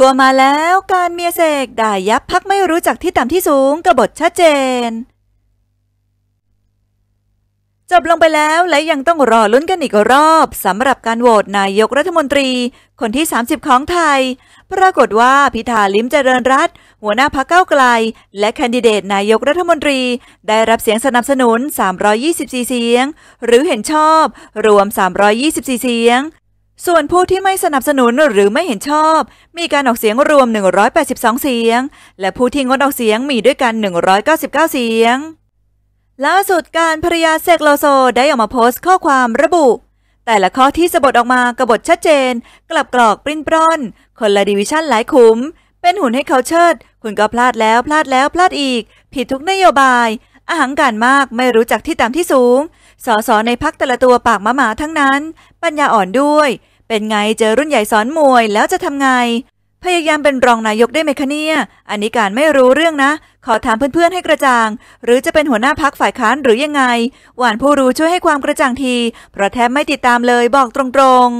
ทัวมาแล้วการเมียเสกด่ายับพักไม่รู้จักที่ต่ำที่สูงกระบทชัดเจน จบลงไปแล้วและยังต้องรอลุ้นกันอีกรอบสำหรับการโหวตนายกรัฐมนตรีคนที่ 30 ของไทย ปรากฏว่าพิธาลิมเจริญรัตหัวหน้าพรรคเก้าไกล และแคนดิเดตนายกรัฐมนตรีได้รับเสียงสนับสนุน 324 เสียง หรือเห็นชอบรวม324เสียงส่วนผู้ที่ไม่สนับสนุนหรือไม่เห็นชอบ มีการออกเสียงรวม 182 เสียง และผู้ที่งดออกเสียงมีด้วยกัน 199 เสียงล่าสุดการภรยาเซกโลโซ ได้ออกมาโพสต์ข้อความระบุ แต่ละข้อที่สะบัดออกมากบฏชัดเจน กลับกรอกปริ้นปร้อนคนละดิวิชั่นหลายขุม เป็นหุ่นให้เขาเชิด คุณก็พลาดแล้วพลาดแล้วพลาดอีก ผิดทุกนโยบายอาหังการมากไม่รู้จักที่ต่ำที่สูงสอสอในพักแต่ละตัวปากมะหมาทั้งนั้น ปัญญาอ่อนด้วย เป็นไงเจอรุ่นใหญ่สอนมวยแล้วจะทำไง พยายามเป็นรองนายกได้ไหมคะเนี่ยอันนี้การไม่รู้เรื่องนะ ขอถามเพื่อนๆ ให้กระจ่าง หรือจะเป็นหัวหน้าพักฝ่ายค้านหรือยังไง หวานผู้รู้ช่วยให้ความกระจ่างที เพราะแทบไม่ติดตามเลยบอกตรงๆ